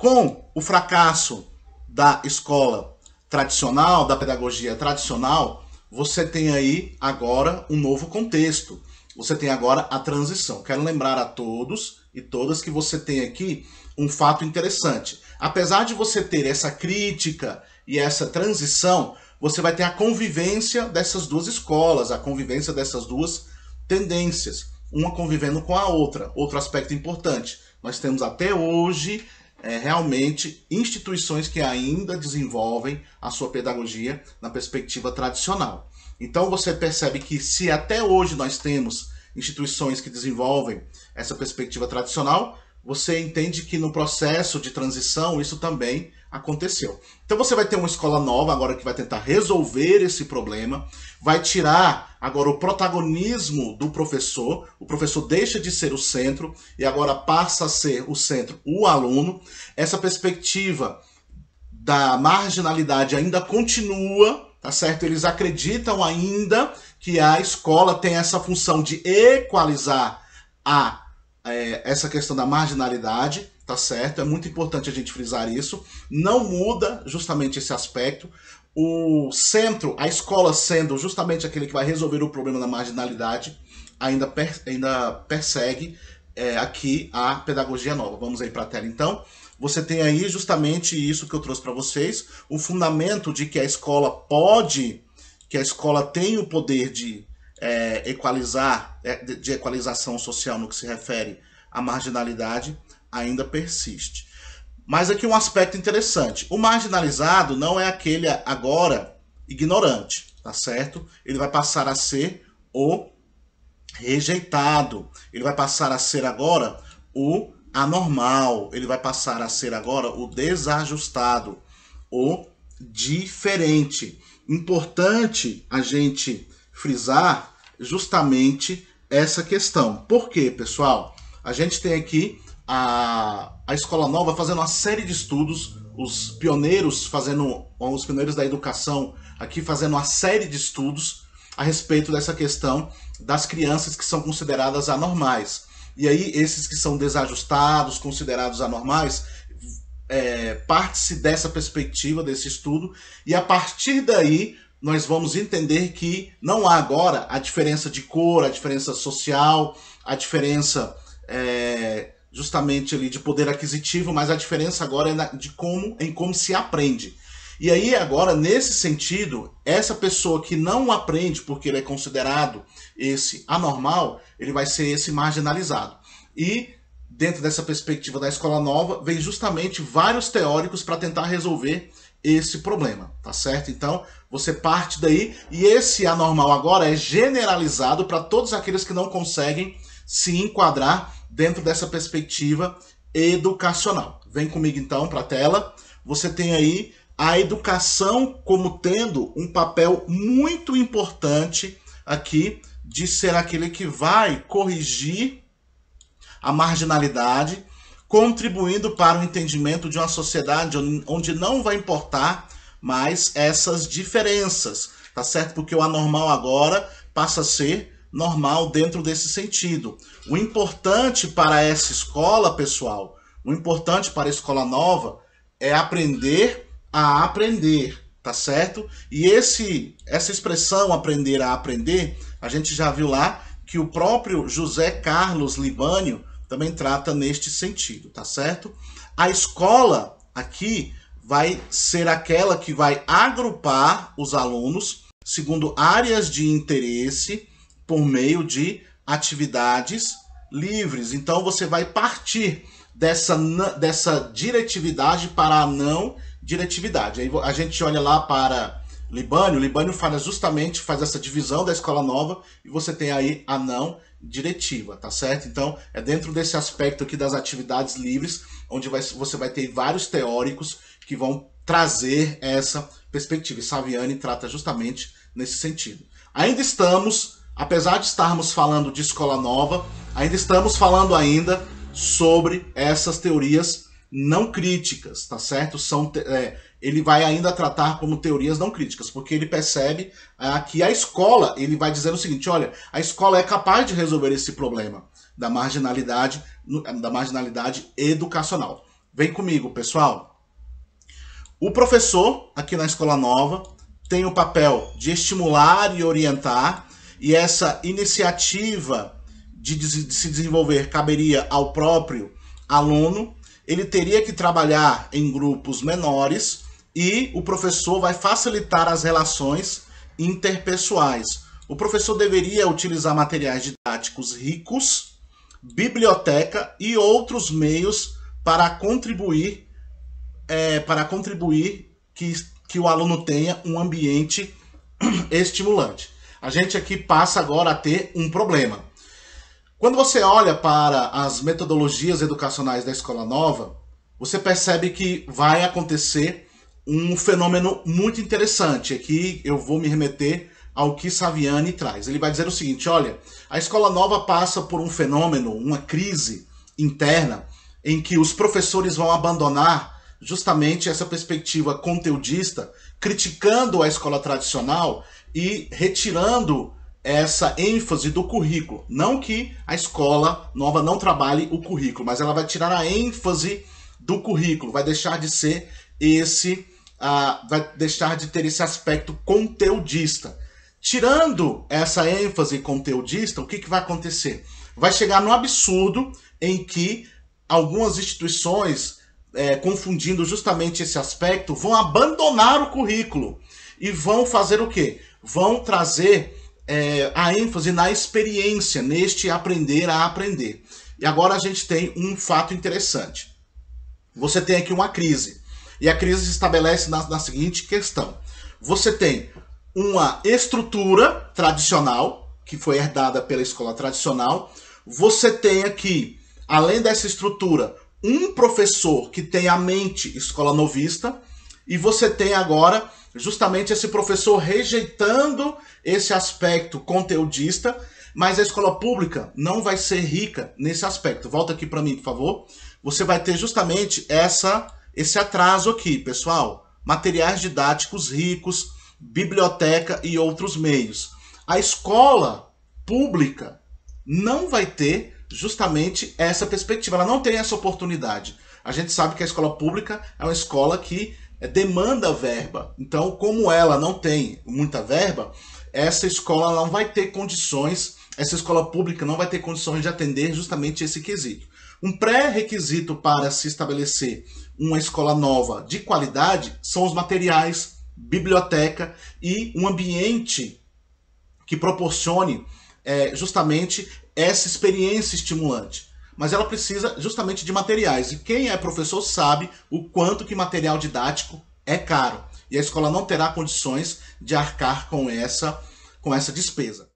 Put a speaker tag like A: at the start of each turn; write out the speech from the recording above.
A: com o fracasso da escola tradicional, da pedagogia tradicional, você tem aí agora um novo contexto. Você tem agora a transição. Quero lembrar a todos e todas que você tem aqui um fato interessante. Apesar de você ter essa crítica e essa transição, você vai ter a convivência dessas duas escolas, a convivência dessas duas tendências, uma convivendo com a outra. Outro aspecto importante, nós temos até hoje é, realmente instituições que ainda desenvolvem a sua pedagogia na perspectiva tradicional. Então você percebe que se até hoje nós temos instituições que desenvolvem essa perspectiva tradicional, você entende que no processo de transição isso também aconteceu. Então você vai ter uma escola nova agora que vai tentar resolver esse problema, vai tirar agora o protagonismo do professor, o professor deixa de ser o centro e agora passa a ser o centro, o aluno. Essa perspectiva da marginalidade ainda continua, tá certo? Eles acreditam ainda que a escola tem essa função de equalizar a é, essa questão da marginalidade tá certo? É muito importante a gente frisar isso. Não muda justamente esse aspecto. O centro, a escola sendo justamente aquele que vai resolver o problema da marginalidade, ainda, per, ainda persegue é, aqui a pedagogia nova. Vamos aí para a tela então. Você tem aí justamente isso que eu trouxe para vocês, o fundamento de que a escola pode, que a escola tem o poder de é, equalizar, é, de equalização social no que se refere à marginalidade ainda persiste. Mas aqui um aspecto interessante. O marginalizado não é aquele agora ignorante, tá certo? Ele vai passar a ser o rejeitado. Ele vai passar a ser agora o anormal. Ele vai passar a ser agora o desajustado, o diferente. Importante a gente frisar justamente essa questão. Por quê, pessoal? A gente tem aqui a, a Escola Nova fazendo uma série de estudos, os pioneiros fazendo, os pioneiros da educação aqui fazendo uma série de estudos a respeito dessa questão das crianças que são consideradas anormais. E aí, esses que são desajustados, considerados anormais, é, parte-se dessa perspectiva, desse estudo, e a partir daí nós vamos entender que não há agora a diferença de cor, a diferença social, a diferença é, justamente ali de poder aquisitivo, mas a diferença agora é na, de como em como se aprende. E aí agora nesse sentido, essa pessoa que não aprende porque ele é considerado esse anormal, ele vai ser esse marginalizado. E dentro dessa perspectiva da escola nova, vem justamente vários teóricos para tentar resolver esse problema, tá certo? Então, você parte daí e esse anormal agora é generalizado para todos aqueles que não conseguem se enquadrar dentro dessa perspectiva educacional. Vem comigo então para a tela. Você tem aí a educação como tendo um papel muito importante aqui de ser aquele que vai corrigir a marginalidade, contribuindo para o entendimento de uma sociedade onde não vai importar mais essas diferenças, tá certo? Porque o anormal agora passa a ser normal dentro desse sentido. O importante para essa escola, pessoal, o importante para a escola nova é aprender a aprender, tá certo? E esse essa expressão aprender a aprender, a gente já viu lá que o próprio José Carlos Libânio também trata neste sentido, tá certo? A escola aqui vai ser aquela que vai agrupar os alunos segundo áreas de interesse por meio de atividades livres. Então você vai partir dessa, dessa diretividade para a não diretividade. Aí a gente olha lá para Libânio, Libânio faz justamente faz essa divisão da escola nova e você tem aí a não diretiva, tá certo? Então é dentro desse aspecto aqui das atividades livres onde vai, você vai ter vários teóricos que vão trazer essa perspectiva. E Saviani trata justamente nesse sentido. Ainda estamos apesar de estarmos falando de escola nova, ainda estamos falando ainda sobre essas teorias não críticas, tá certo? São é, ele vai ainda tratar como teorias não críticas, porque ele percebe ah, que a escola, ele vai dizer o seguinte, olha, a escola é capaz de resolver esse problema da marginalidade, eh, da marginalidade educacional. Vem comigo, pessoal. O professor aqui na escola nova tem o papel de estimular e orientar e essa iniciativa de, de se desenvolver caberia ao próprio aluno, ele teria que trabalhar em grupos menores e o professor vai facilitar as relações interpessoais. O professor deveria utilizar materiais didáticos ricos, biblioteca e outros meios para contribuir é, para contribuir que, que o aluno tenha um ambiente estimulante a gente aqui passa agora a ter um problema. Quando você olha para as metodologias educacionais da escola nova, você percebe que vai acontecer um fenômeno muito interessante. Aqui eu vou me remeter ao que Saviani traz. Ele vai dizer o seguinte: olha, a escola nova passa por um fenômeno, uma crise interna, em que os professores vão abandonar justamente essa perspectiva conteudista, criticando a escola tradicional e retirando essa ênfase do currículo. Não que a escola nova não trabalhe o currículo, mas ela vai tirar a ênfase do currículo, vai deixar de ser esse, uh, vai deixar de ter esse aspecto conteudista. Tirando essa ênfase conteudista, o que, que vai acontecer? Vai chegar no absurdo em que algumas instituições é, confundindo justamente esse aspecto, vão abandonar o currículo e vão fazer o quê? Vão trazer é, a ênfase na experiência, neste aprender a aprender. E agora a gente tem um fato interessante. Você tem aqui uma crise. E a crise se estabelece na, na seguinte questão: você tem uma estrutura tradicional, que foi herdada pela escola tradicional, você tem aqui, além dessa estrutura, um professor que tem a mente escola novista e você tem agora justamente esse professor rejeitando esse aspecto conteudista, mas a escola pública não vai ser rica nesse aspecto. Volta aqui para mim, por favor. Você vai ter justamente essa esse atraso aqui, pessoal. Materiais didáticos ricos, biblioteca e outros meios. A escola pública não vai ter justamente essa perspectiva. Ela não tem essa oportunidade. A gente sabe que a escola pública é uma escola que eh, demanda verba. Então, como ela não tem muita verba, essa escola não vai ter condições, essa escola pública não vai ter condições de atender justamente esse quesito. Um pré-requisito para se estabelecer uma escola nova de qualidade são os materiais, biblioteca e um ambiente que proporcione é, justamente essa experiência estimulante. Mas ela precisa justamente de materiais. E quem é professor sabe o quanto que material didático é caro. E a escola não terá condições de arcar com essa, com essa despesa.